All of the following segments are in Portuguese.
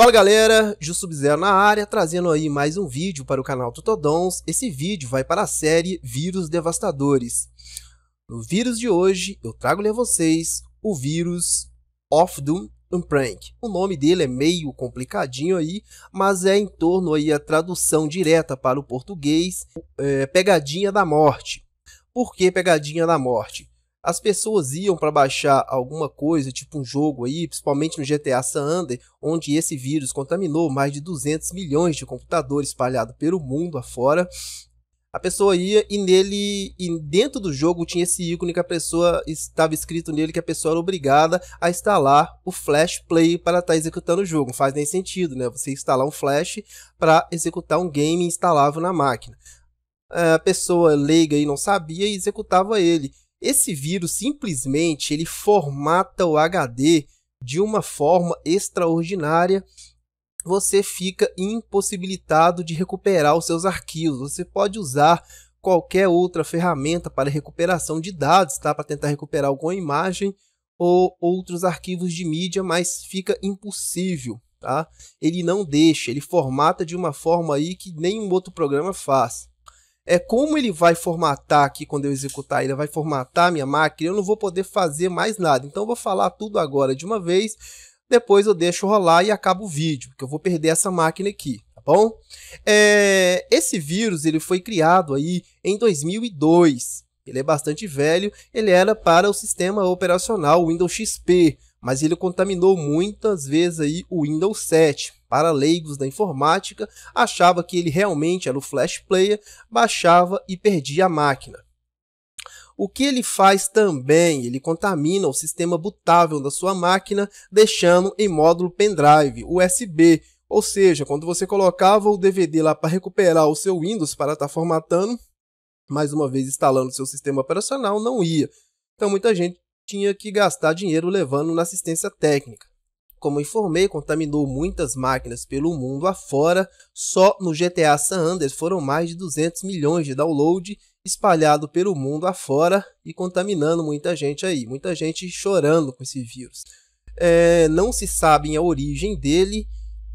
Fala galera, JuSub0 na área, trazendo aí mais um vídeo para o canal Tutodons. Esse vídeo vai para a série Vírus Devastadores. No vírus de hoje, eu trago a vocês o vírus Off Doom and Prank. O nome dele é meio complicadinho aí, mas é em torno aí a tradução direta para o português, é, Pegadinha da Morte. Por que Pegadinha da Morte? as pessoas iam para baixar alguma coisa, tipo um jogo aí, principalmente no GTA San Andreas, onde esse vírus contaminou mais de 200 milhões de computadores espalhados pelo mundo afora. A pessoa ia e nele, e dentro do jogo tinha esse ícone que a pessoa estava escrito nele que a pessoa era obrigada a instalar o Flash Play para estar tá executando o jogo. Não faz nem sentido, né? Você instalar um Flash para executar um game instalável na máquina. A pessoa leiga e não sabia e executava ele. Esse vírus simplesmente ele formata o HD de uma forma extraordinária. Você fica impossibilitado de recuperar os seus arquivos. Você pode usar qualquer outra ferramenta para recuperação de dados, tá? Para tentar recuperar alguma imagem ou outros arquivos de mídia, mas fica impossível, tá? Ele não deixa, ele formata de uma forma aí que nenhum outro programa faz é como ele vai formatar aqui quando eu executar, ele vai formatar minha máquina, eu não vou poder fazer mais nada. Então eu vou falar tudo agora de uma vez, depois eu deixo rolar e acabo o vídeo, que eu vou perder essa máquina aqui, tá bom? É, esse vírus ele foi criado aí em 2002, ele é bastante velho, ele era para o sistema operacional Windows XP, mas ele contaminou muitas vezes aí o Windows 7 para leigos da informática, achava que ele realmente era o Flash Player, baixava e perdia a máquina. O que ele faz também? Ele contamina o sistema bootável da sua máquina, deixando em módulo pendrive, USB. Ou seja, quando você colocava o DVD lá para recuperar o seu Windows para estar tá formatando, mais uma vez instalando seu sistema operacional, não ia. Então muita gente tinha que gastar dinheiro levando na assistência técnica como informei, contaminou muitas máquinas pelo mundo afora. Só no GTA San Andreas foram mais de 200 milhões de downloads espalhado pelo mundo afora e contaminando muita gente aí, muita gente chorando com esse vírus. É, não se sabe a origem dele,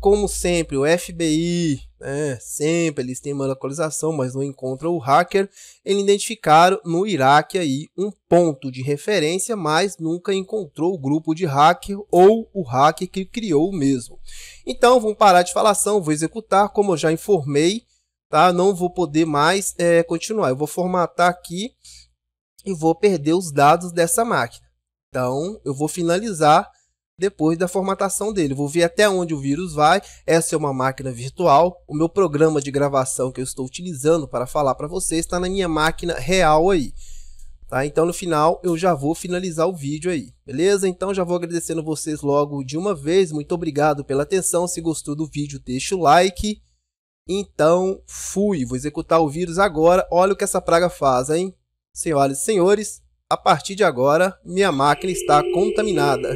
como sempre, o FBI, né, sempre eles têm uma localização, mas não encontram o hacker. Eles identificaram no Iraque aí um ponto de referência, mas nunca encontrou o grupo de hacker ou o hacker que criou o mesmo. Então, vamos parar de falação, vou executar, como eu já informei, tá? Não vou poder mais é, continuar. Eu vou formatar aqui e vou perder os dados dessa máquina. Então, eu vou finalizar depois da formatação dele. Vou ver até onde o vírus vai. Essa é uma máquina virtual. O meu programa de gravação que eu estou utilizando para falar para vocês está na minha máquina real aí. Tá? Então no final eu já vou finalizar o vídeo aí, beleza? Então já vou agradecendo vocês logo de uma vez. Muito obrigado pela atenção. Se gostou do vídeo, deixa o like. Então fui, vou executar o vírus agora. Olha o que essa praga faz, hein? Senhoras e senhores, a partir de agora minha máquina está contaminada.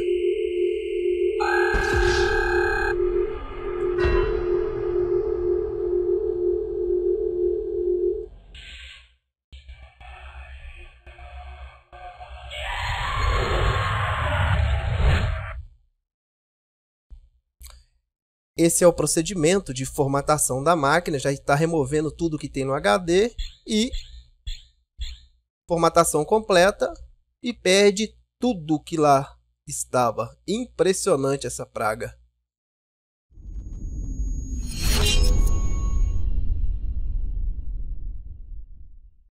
Esse é o procedimento de formatação da máquina, já está removendo tudo que tem no HD e formatação completa e perde tudo que lá estava. Impressionante essa praga.